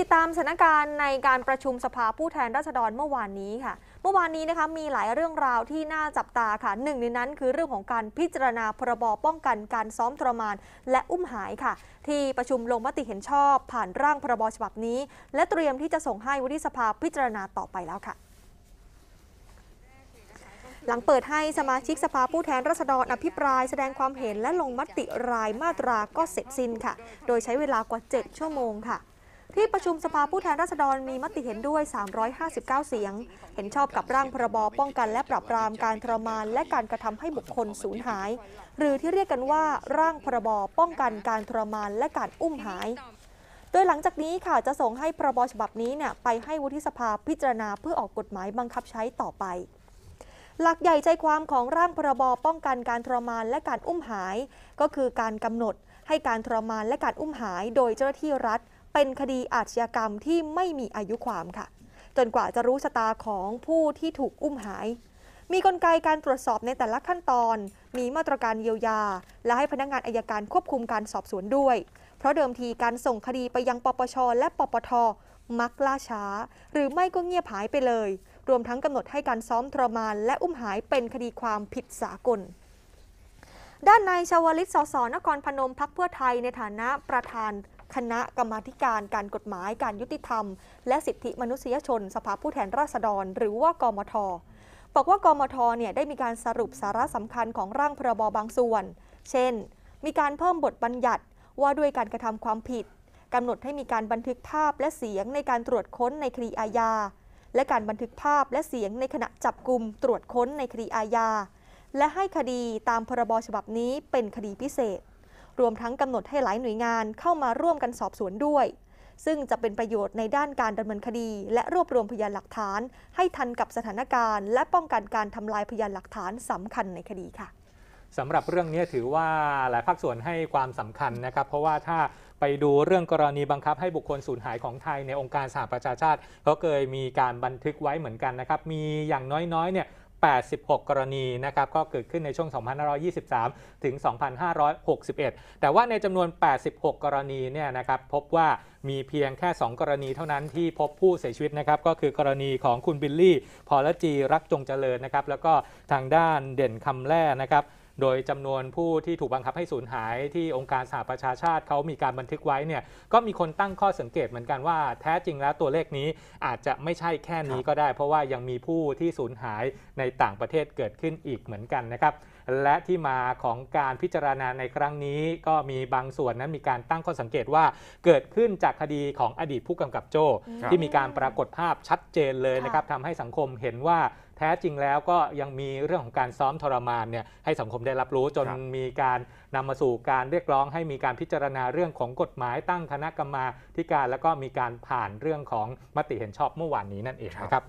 ติดตามสถานการณ์ในการประชุมสภาผู้แทนราษฎรเมื่อวานนี้ค่ะ เมื่อวานนี้นะคะมีหลายเรื่องราวที่น่าจับตาค่ะหนึ่งในนั้นคือเรื่องของการพิจารณาพรบป้องกันการซ้อมทรมานและอุ้มหายค่ะ ที่ประชุมลงมติเห็นชอบผ่านร่างพรบฉบับนี้ และเตรียมที่จะส่งให้วุฒิสภาพิจารณาต่อไปแล้วค่ะ หลังเปิดให้สมาชิกสภาผู้แทนราษฎรอภิปรายแสดงความเห็นและลงมติรายมาตราก็เสร็จสิ้นค่ะ โดยใช้เวลากว่า 7 ชั่วโมงค่ะที่ประชุมสภาผู้แทนราษฎรมีมติเห็นด้วย 359 เสียง เห็นชอบกับร่างพรบป้องกัน และปราบปรามการทรมาน และการกระทำให้บุคคลสูญหาย หรือที่เรียกกันว่าร่างพรบป้องกันการทรมานและการอุ้มหาย โดยหลังจากนี้ค่ะ จะส่งให้พรบฉบับนี้เนี่ยไปให้วุฒิสภาพิจารณาเพื่อออกกฎหมายบังคับใช้ต่อไป หลักใหญ่ใจความของร่างพรบป้องกัน การทรมานและการอุ้มหาย ก็คือการกำหนดให้การทรมานและการอุ้มหาย โดยเจ้าหน้าที่รัฐเป็นคดีอาชญากรรมที่ไม่มีอายุความค่ะจนกว่าจะรู้ชะตาของผู้ที่ถูกอุ้มหาย มีกลไกการตรวจสอบในแต่ละขั้นตอน มีมาตรการเยียวยา และให้พนักงงานอายการควบคุมการสอบสวนด้วย เพราะเดิมทีการส่งคดีไปยังปปช และปปทมักล่าช้า หรือไม่ก็เงียบหายไปเลย รวมทั้งกำหนดให้การซ้อมทรมานและอุ้มหายเป็นคดีความผิดสากลด้านนายชาวลิตสสนครพนมพักเพื่อไทยในฐานะประธานคณะกรรมาการการกฎหมายการยุติธรรมและสิทธิมนุษยชนสภาผู้แทนราษฎร หรือว่ากมทบอกว่ากมทเนี่ยได้มีการสรุปสาระสำคัญของร่างพรบบางส่วน เช่น มีการเพิ่มบทบัญญัติว่าด้วยการกระทำความผิดกำหนดให้มีการบันทึกภาพและเสียงในการตรวจค้นในคดีอาญาและการบันทึกภาพและเสียงในขณะจับกลุ่มตรวจค้นในคดีอาญาและให้คดีตามพรบฉบับนี้เป็นคดีพิเศษรวมทั้งกำหนดให้หลายหน่วยงานเข้ามาร่วมกันสอบสวนด้วย ซึ่งจะเป็นประโยชน์ในด้านการดำเนินคดี และรวบรวมพยานหลักฐาน ให้ทันกับสถานการณ์ และป้องกันการทำลายพยานหลักฐานสำคัญในคดีค่ะสำหรับเรื่องนี้ถือว่าหลายภาคส่วนให้ความสำคัญนะครับเพราะว่าถ้าไปดูเรื่องกรณีบังคับให้บุคคลสูญหายของไทยในองค์การสหประชาชาติเขาเคยมีการบันทึกไว้เหมือนกันนะครับมีอย่างน้อยๆเนี่ย86 กรณีนะครับก็เกิดขึ้นในช่วง2523 ถึง 2561 แต่ว่าในจำนวน 86 กรณีเนี่ยนะครับพบว่ามีเพียงแค่ 2 กรณีเท่านั้นที่พบผู้เสียชีวิตนะครับก็คือกรณีของคุณบิลลี่ พอลจีรักจงเจริญนะครับแล้วก็ทางด้านเด่นคำแร่นะครับโดยจำนวนผู้ที่ถูกบังคับให้สูญหาย ที่องค์การสหประชาชาติเขามีการบันทึกไว้เนี่ยก็มีคนตั้งข้อสังเกตเหมือนกันว่า แท้จริงแล้วตัวเลขนี้อาจจะไม่ใช่แค่นี้ก็ได้ เพราะว่ายังมีผู้ที่สูญหายในต่างประเทศเกิดขึ้นอีกเหมือนกันนะครับ และที่มาของการพิจารณาในครั้งนี้ก็มีบางส่วนนั้นมีการตั้งข้อสังเกตว่า เกิดขึ้นจากคดีของอดีตผู้กำกับโจ้ที่มีการปรากฏภาพชัดเจนเลยนะครับทำให้สังคมเห็นว่าแท้จริงแล้วก็ยังมีเรื่องของการซ้อมทรมานเนี่ยให้สังคมได้รับรู้จนมีการนำมาสู่การเรียกร้องให้มีการพิจารณาเรื่องของกฎหมายตั้งคณะกรรมาธิการแล้วก็มีการผ่านเรื่องของมติเห็นชอบเมื่อวานนี้นั่นเองนะครับ